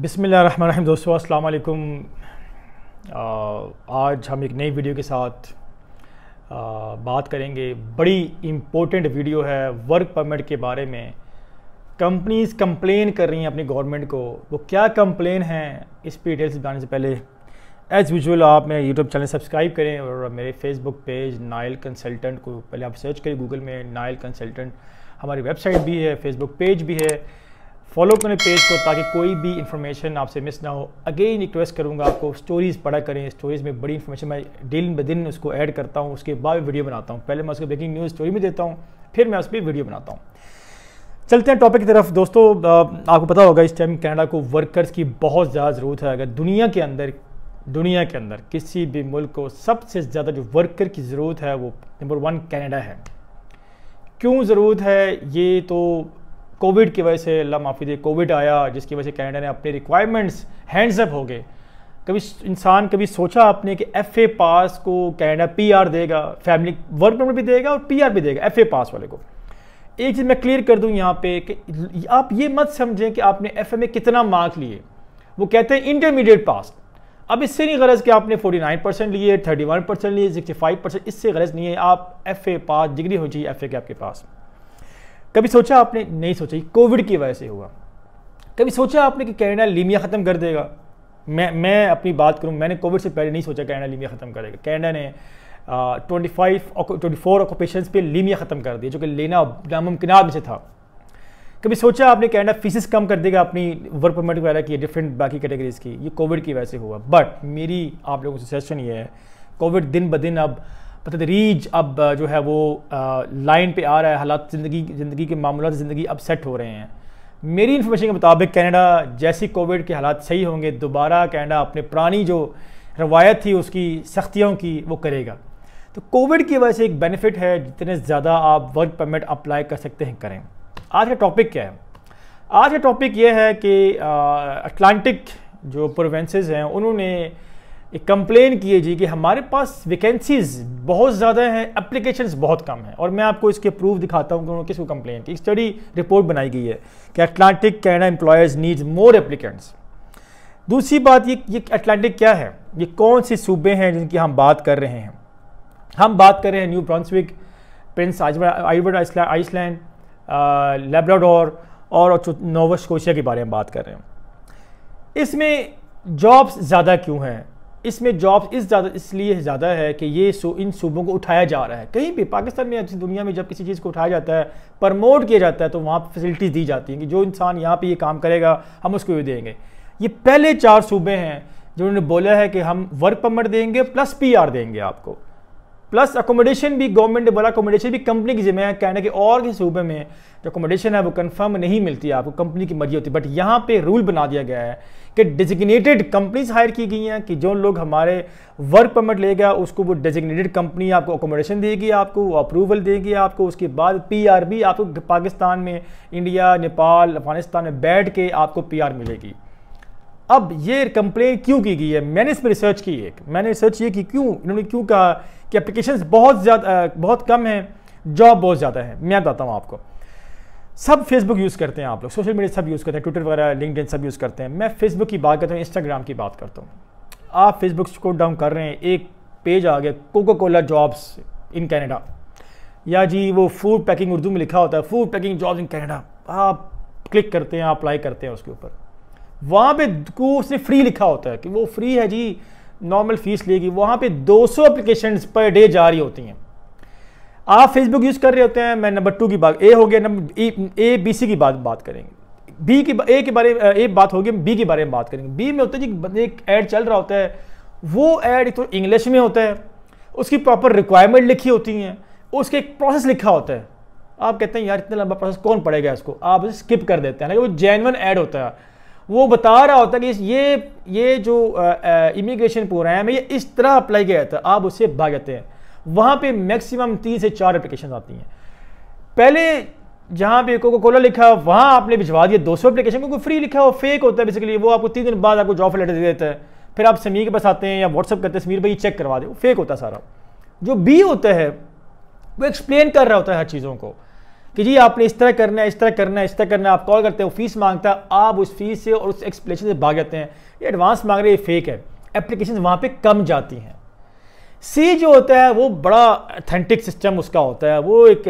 बिसमिल्ल run दोस्तों अस्सलाम वालेकुम आज हम एक नई वीडियो के साथ आ, बात करेंगे बड़ी इम्पोर्टेंट वीडियो है वर्क परमिट के बारे में कंपनीज कंप्लेन कर रही हैं अपनी गवर्नमेंट को वो क्या कंप्लेन है इस पर डिटेल्स बताने से पहले एज यूजल आप मेरे यूट्यूब चैनल सब्सक्राइब करें और मेरे फेसबुक पेज नायल कंसल्टेंट को पहले आप सर्च करें गूगल में नायल कंसल्टेंट हमारी वेबसाइट भी है फेसबुक पेज भी है फॉलो करें पेज को ताकि कोई भी इंफॉर्मेशन आपसे मिस ना हो अगेन रिक्वेस्ट करूँगा आपको स्टोरीज़ पढ़ा करें स्टोरीज़ में बड़ी इन्फॉर्मेशन मैं दिन ब दिन उसको ऐड करता हूँ उसके बाद वीडियो बनाता हूँ पहले मैं उसको ब्रेकिंग न्यूज़ स्टोरी में देता हूँ फिर मैं उस पर वीडियो बनाता हूँ चलते हैं टॉपिक की तरफ दोस्तों आपको पता होगा इस टाइम कैनेडा को वर्कर्स की बहुत ज़्यादा ज़रूरत है अगर दुनिया के अंदर दुनिया के अंदर किसी भी मुल्क को सबसे ज़्यादा जो वर्कर की ज़रूरत है वो नंबर वन कैनेडा है क्यों ज़रूरत है ये तो कोविड की वजह से अल्लाह माफ़ी दे कोविड आया जिसकी वजह से कैनेडा ने अपने रिक्वायरमेंट्स हैंड्सअप हो गए कभी इंसान कभी सोचा आपने कि एफ ए पास को कैनेडा पी आर देगा फैमिली वर्क परमिट भी देगा और पी आर भी देगा एफ ए पास वाले को एक चीज़ मैं क्लियर कर दूं यहाँ पे कि आप ये मत समझें कि आपने एफ ए में कितना मार्क लिए वो कहते हैं इंटरमीडिएट पास अब इससे नहीं गरज कि आपने 49 परसेंट लिए 31 परसेंट लिए 65 परसेंट इससे गरज नहीं है आप एफ ए पास डिग्री हो चाहिए एफ ए के आपके पास कभी सोचा आपने नहीं सोचा ये कोविड की वजह से हुआ कभी सोचा आपने कि कैनेडा लीमिया ख़त्म कर देगा मैं मैं अपनी बात करूँ मैंने कोविड से पहले नहीं सोचा कैनेडा लीमिया ख़त्म करेगा कैनेडा ने twenty five twenty four occupation पर लीमिया ख़त्म कर दिया जो कि लेना नामुमकिन में से था कभी सोचा आपने कैनेडा फीसिस कम कर देगा अपनी वर्क परमिट वगैरह की डिफरेंट बाकी कैटेगरीज की ये कोविड की वजह से हुआ बट मेरी आप लोगों से सजेशन ये है कोविड दिन ब दिन अब बतदरीज अब uh, जो है वो लाइन uh, पे आ रहा है हालात ज़िंदगी ज़िंदगी के मामला ज़िंदगी अब सेट हो रहे हैं मेरी इन्फॉर्मेशन के मुताबिक कनाडा जैसी कोविड के हालात सही होंगे दोबारा कनाडा अपने पुरानी जो रवायत थी उसकी सख्तियों की वो करेगा तो कोविड की वजह से एक बेनिफिट है जितने ज़्यादा आप वर्क परमिट अप्लाई कर सकते हैं करें आज का टॉपिक क्या है आज का टॉपिक ये है कि अटलांटिक uh, जो प्रोवेंसेस हैं उन्होंने एक कंप्लेन किए जी कि हमारे पास वैकेंसीज बहुत ज़्यादा हैं एप्लीकेशन बहुत कम हैं और मैं आपको इसके प्रूफ दिखाता हूँ कि उन्होंने किसको कंप्लेन की स्टडी रिपोर्ट बनाई गई है कि Atlantic Canada employees needs more applicants दूसरी बात ये ये अटलांटिक क्या है ये कौन से सूबे हैं जिनकी हम बात कर रहे हैं हम बात कर रहे हैं New Brunswick Prince Edward Island Labrador और नोवा स्कोशिया के बारे में बात कर रहे हैं इसमें जॉब्स ज़्यादा क्यों हैं इसमें जॉब्स इस ज़्यादा इसलिए ज़्यादा है कि ये सो इन सूबों को उठाया जा रहा है कहीं भी पाकिस्तान में अच्छी दुनिया में जब किसी चीज़ को उठाया जाता है प्रमोट किया जाता है तो वहाँ पर फैसिलिटीज़ दी जाती हैं कि जो इंसान यहाँ पर ये काम करेगा हम उसको ये देंगे ये पहले चार सूबे हैं जिन्होंने बोला है कि हम वर्क परमिट देंगे प्लस पी देंगे आपको प्लस अकोमोडेशन भी गवर्नमेंट ने बोला अकोमोडेशन भी कंपनी की जिम्मे है कहने के और के सूबे में जो अकोमोडेशन है वो कंफर्म नहीं मिलती आपको कंपनी की मर्जी होती है बट यहाँ पे रूल बना दिया गया है कि डिजिग्नेटेड कंपनीज हायर की गई हैं कि जो लोग हमारे वर्क परमिट लेगा उसको वो डिजिग्नेटेड कंपनी आपको अकोमोडेशन देगी आपको अप्रूवल देगी आपको उसके बाद पी आपको पाकिस्तान में इंडिया नेपाल अफगानिस्तान में बैठ के आपको पी मिलेगी अब ये कंप्लेन क्यों की गई है मैंने इस पर रिसर्च की एक मैंने रिसर्च ये की क्यों इन्होंने क्यों कहा कि एप्लीकेशन बहुत ज़्यादा बहुत कम हैं जॉब बहुत ज़्यादा है मैं बताता हूँ आपको सब फेसबुक यूज़ करते हैं आप लोग सोशल मीडिया सब यूज़ करते हैं ट्विटर वगैरह लिंकडिन सब यूज़ करते हैं मैं फेसबुक की बात करता हूँ इंस्टाग्राम की बात करता हूँ आप फेसबुक को डाउन कर रहे हैं एक पेज आ गया Coca Cola jobs in Canada या जी वो फूड पैकिंग उर्दू में लिखा होता है food packing jobs in Canada आप क्लिक करते हैं अप्लाई करते हैं उसके ऊपर वहाँ पे को उसने फ्री लिखा होता है कि वो फ्री है जी नॉर्मल फीस लेगी वहाँ पे 200 सौ अप्लीकेशन पर डे जा रही होती हैं आप फेसबुक यूज़ कर रहे होते हैं मैं नंबर टू की बात ए हो गया नंबर ए बी सी की बात बात करेंगे बी की ए के बारे ए बात होगी बी के बारे में बात करेंगे बी में होता है जी एक ऐड चल रहा होता है वो ऐड तो इंग्लिश में होता है उसकी प्रॉपर रिक्वायरमेंट लिखी होती हैं उसके एक प्रोसेस लिखा होता है आप कहते हैं यार इतना लंबा प्रोसेस कौन पड़ेगा इसको आप स्किप कर देते हैं ना वो जेनवन ऐड होता है वो बता रहा होता कि ये ये जो इमिग्रेशन प्रोग्राम है ये इस तरह अप्लाई किया जाता है आप उससे भाग जाते हैं वहाँ पे मैक्सिमम तीन से चार एप्लीकेशन आती हैं पहले जहाँ पे कोको कोला लिखा वहाँ आपने भिजवा दिया दो सौ अप्लीकेशन क्योंकि फ्री लिखा है फेक होता है बेसिकली वो आपको तीन दिन बाद आपको जॉब लेटर दे देता है फिर आप समीर के पास आते हैं या व्हाट्सअप करते हैं समीर भाई चेक करवा दो फेक होता है सारा जो बी होता है वो एक्सप्लेन कर रहा होता है हर चीज़ों को कि जी आपने इस तरह करना है इस तरह करना है इस तरह करना है आप कॉल करते हैं फीस मांगता है आप उस फीस से और उस एक्सप्लेन से भाग जाते हैं ये एडवांस मांग रहे ये फेक है एप्लीकेशन वहाँ पर कम जाती हैं सी जो होता है वो बड़ा अथेंटिक सिस्टम उसका होता है वो एक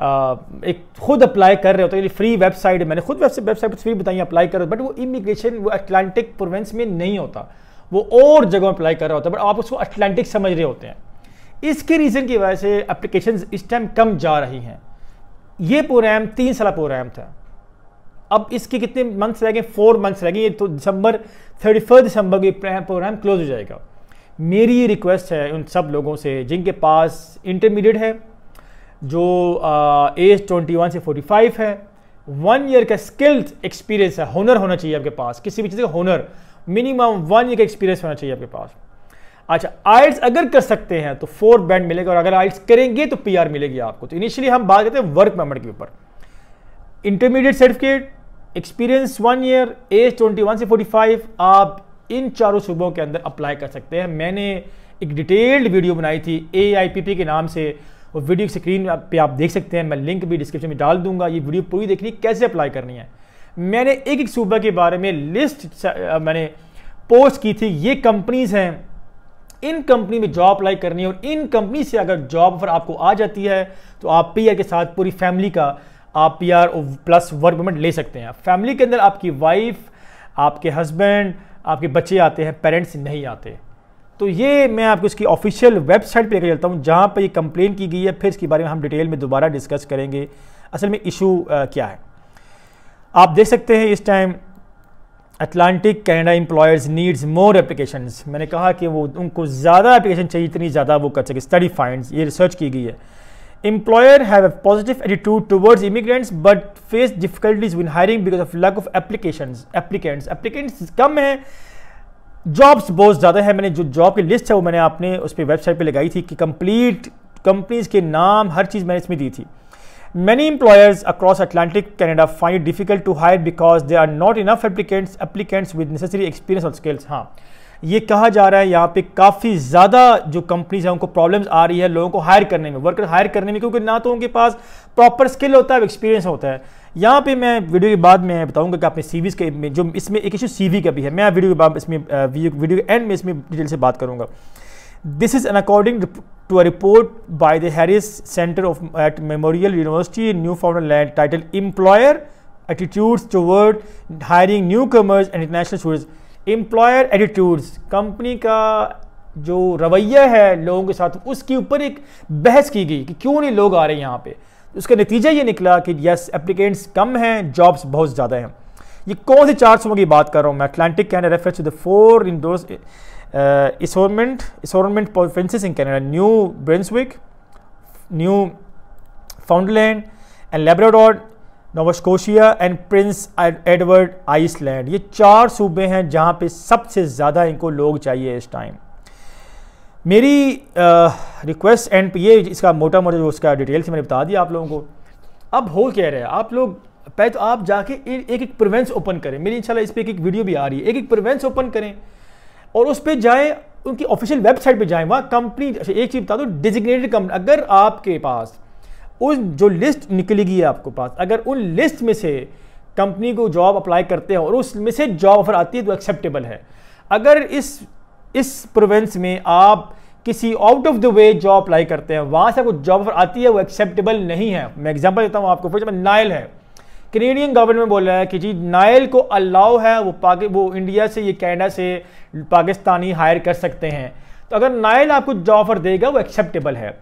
आ, एक खुद अप्लाई कर रहे होते हैं फ्री वेबसाइट मैंने खुद वेबसाइट वेबसाइट फ्री बताई अप्लाई कर रहे बट वो इमिग्रेशन वो अटलांटिक प्रोवेंस में नहीं होता वो और जगहों अप्लाई कर रहा होता है बट आप उसको अटलांटिक समझ रहे होते हैं इसके रीज़न की वजह से एप्लीकेशन इस टाइम कम जा रही हैं ये प्रोग्राम तीन साल प्रोग्राम था अब इसके कितने मंथ्स रह गए फोर मंथ्स रह गए ये तो दिसंबर थर्टी फर्स्ट दिसंबर को प्रोग्राम क्लोज हो जाएगा मेरी ये रिक्वेस्ट है उन सब लोगों से जिनके पास इंटरमीडिएट है जो एज ट्वेंटी वन से फोर्टी फाइव है वन ईयर का स्किल्ड एक्सपीरियंस है हुनर होना चाहिए आपके पास किसी भी चीज़ का हुनर मिनिमम वन ईयर का एक्सपीरियंस होना चाहिए आपके पास अच्छा आइट्स अगर कर सकते हैं तो फोर बैंड मिलेगा और अगर आइट्स करेंगे तो पी मिलेगी आपको तो इनिशियली हम बात करते हैं वर्क मेमर के ऊपर intermediate certificate experience one year age twenty one से फोर्टी फाइव आप इन चारों सूबों के अंदर अप्लाई कर सकते हैं मैंने एक डिटेल्ड वीडियो बनाई थी ए के नाम से वो वीडियो स्क्रीन पे आप देख सकते हैं मैं लिंक भी डिस्क्रिप्शन में डाल दूंगा ये वीडियो पूरी देखनी कैसे अप्लाई करनी है मैंने एक एक सूबा के बारे में लिस्ट मैंने पोस्ट की थी ये कंपनीज हैं इन कंपनी में जॉब अप्लाई करनी है और इन कंपनी से अगर जॉब ऑफर आपको आ जाती है तो आप पी के साथ पूरी फैमिली का आप पी प्लस वर्क परमिट ले सकते हैं फैमिली के अंदर आपकी वाइफ आपके हस्बैंड आपके बच्चे आते हैं पेरेंट्स नहीं आते तो ये मैं आपको इसकी ऑफिशियल वेबसाइट पर लेकर चलता हूँ जहाँ पर ये कंप्लेन की गई है फिर इसके बारे में हम डिटेल में दोबारा डिस्कस करेंगे असल में इशू क्या है आप देख सकते हैं इस time Atlantic Canada employers needs more application मैंने कहा कि वो उनको ज़्यादा एप्लीकेशन चाहिए इतनी ज़्यादा वो कर सके स्टडी फाइंड ये रिसर्च की गई है employer have a positive attitude towards immigrants but face difficulties in hiring because of lack of application applicants applicants कम हैं जॉब्स बहुत ज़्यादा है मैंने जो जॉब की लिस्ट है वो मैंने आपने उस पर वेबसाइट पर लगाई थी कि कंप्लीट कंपनीज़ के नाम हर चीज़ मैंने इसमें दी थी Many employers across Atlantic Canada find it difficult to hire because there are not enough applicants applicants with necessary experience और skills हाँ ये कहा जा रहा है यहाँ पे काफ़ी ज़्यादा जो कंपनीज हैं उनको प्रॉब्लम्स आ रही है लोगों को हायर करने में वर्कर हायर करने में क्योंकि ना तो उनके पास प्रॉपर स्किल होता है एक्सपीरियंस होता है यहाँ पे मैं वीडियो के बाद में बताऊंगा कि आपने सीवीज के जो इसमें एक इशू सीवी का भी है मैं वीडियो के बाद इसमें वीडियो के एंड में इसमें डिटेल से बात करूँगा This is an according to a report by the Harris Center of, at Memorial University in Newfoundland titled Employer Attitudes Toward Hiring Newcomers and International Students. Employer Attitudes, company ka जो रवैया है लोगों के साथ उसके ऊपर एक बहस की गई कि क्यों नहीं लोग आ रहे हैं यहाँ पे उसका नतीजा ये निकला कि यस एप्लीकेंट्स कम हैं जॉब्स बहुत ज़्यादा हैं ये कौन सी चार सुबह की बात कर रहा हूँ मैं Atlantic can refer to the four in दो इसोरमेंट इसोरमेंट provinces in Canada New Brunswick Newfoundland and Labrador Nova Scotia and Prince Edward Island ये चार सूबे हैं जहाँ पे सबसे ज़्यादा इनको लोग चाहिए इस टाइम मेरी रिक्वेस्ट uh, एंड ये इसका मोटा मोटा जो उसका डिटेल मैंने बता दिया आप लोगों को अब हो क्या रहे आप लोग पहले तो आप जाके एक एक प्रिवेंस ओपन करें मेरी इंशाल्लाह इस पर एक एक वीडियो भी आ रही है एक एक प्रिवेंस ओपन करें और उस पर जाएँ उनकी ऑफिशियल वेबसाइट पर जाएँ वहाँ कंपनी अच्छा, एक चीज़ बता दो डिजिग्नेटेड कंपनी अगर आपके पास उस जो लिस्ट निकलेगी आपको पास अगर उन लिस्ट में से कंपनी को जॉब अप्लाई करते हैं और उसमें से जॉब ऑफर आती है तो एक्सेप्टेबल है अगर इस इस प्रोवेंस में आप किसी out of the way job apply करते हैं वहाँ से आपको जॉब ऑफर आती है वो एक्सेप्टेबल नहीं है मैं एग्जाम्पल देता हूँ आपको फॉर एग्जाम्पल नायल है कनेडियन गवर्नमेंट बोल रहा है कि जी नायल को अलाउ है वो पाकि वो इंडिया से ये कैनेडा से पाकिस्तानी हायर कर सकते हैं तो अगर नायल आपको जो ऑफर देगा वो एक्सेप्टेबल है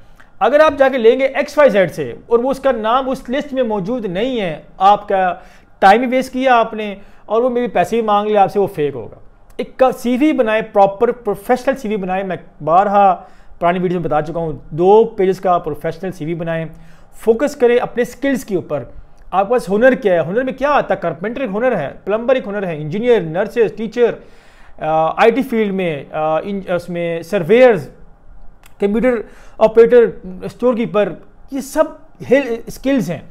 अगर आप जाके लेंगे एक्स वाई जेड से और वो उसका नाम उस लिस्ट में मौजूद नहीं है आपका टाइम भी वेस्ट किया आपने और वो मे भी पैसे भी मांग लिया आपसे वो फेक होगा एक सी वी बनाए प्रॉपर प्रोफेशनल सी वी बनाए मैं बारहा पुरानी वीडियो में बता चुका हूँ दो पेजेस का प्रोफेशनल सी वी बनाएं फोकस करें अपने स्किल्स के ऊपर आपके पास हुनर क्या है हुनर में क्या आता है कारपेंटर एक हुनर है प्लम्बर एक हुनर है engineer nurses teacher IT field में उसमें surveyors computer operator storekeeper ये सब स्किल्स हैं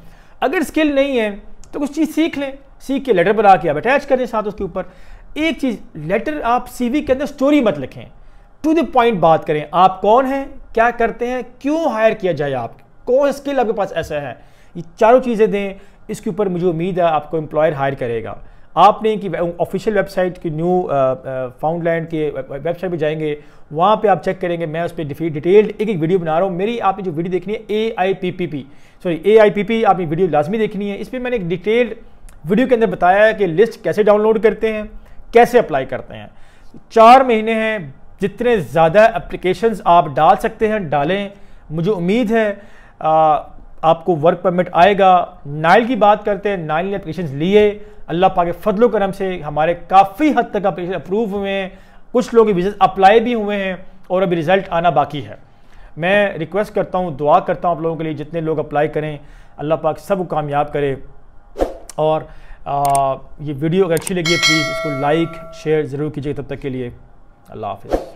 अगर स्किल नहीं है तो कुछ चीज़ सीख लें सीख के लेटर पर आके आप अटैच करें साथ उसके ऊपर एक चीज़ लेटर आप सीवी के अंदर स्टोरी मत लिखें टू द पॉइंट बात करें आप कौन हैं क्या करते हैं क्यों हायर किया जाए आप कौन स्किल आपके पास ऐसा है ये चारों चीज़ें दें इसके ऊपर मुझे उम्मीद है आपको एम्प्लॉयर हायर करेगा आपने कि ऑफिशियल वेबसाइट की न्यू फाउंडलैंड uh, uh, के वेबसाइट पे जाएंगे वहाँ पे आप चेक करेंगे मैं उस पर डिटेल्ड एक एक वीडियो बना रहा हूँ मेरी आपने जो वीडियो देखनी है A I P P P sorry A I P P आपने वीडियो लाजमी देखनी है इस पर मैंने एक डिटेल्ड वीडियो के अंदर बताया है कि लिस्ट कैसे डाउनलोड करते हैं कैसे अप्लाई करते हैं चार महीने हैं जितने ज़्यादा एप्लीकेशंस आप डाल सकते हैं डालें मुझे उम्मीद है आ, uh, आपको वर्क परमिट आएगा नाइल की बात करते हैं नाइल ने अपलिकेशन लिए अल्लाह पाक फजलो करम से हमारे काफ़ी हद तक अप्लीकेशन अप्रूव हुए हैं कुछ लोग विजिट अप्लाई भी हुए हैं और अभी रिज़ल्ट आना बाकी है मैं रिक्वेस्ट करता हूँ दुआ करता हूँ आप लोगों के लिए जितने लोग अप्लाई करें अल्लाह पाक सब कामयाब करे और आ, ये वीडियो अगर अच्छी लगी है प्लीज़ इसको लाइक शेयर ज़रूर कीजिए तब तक के लिए अल्लाह हाफिज़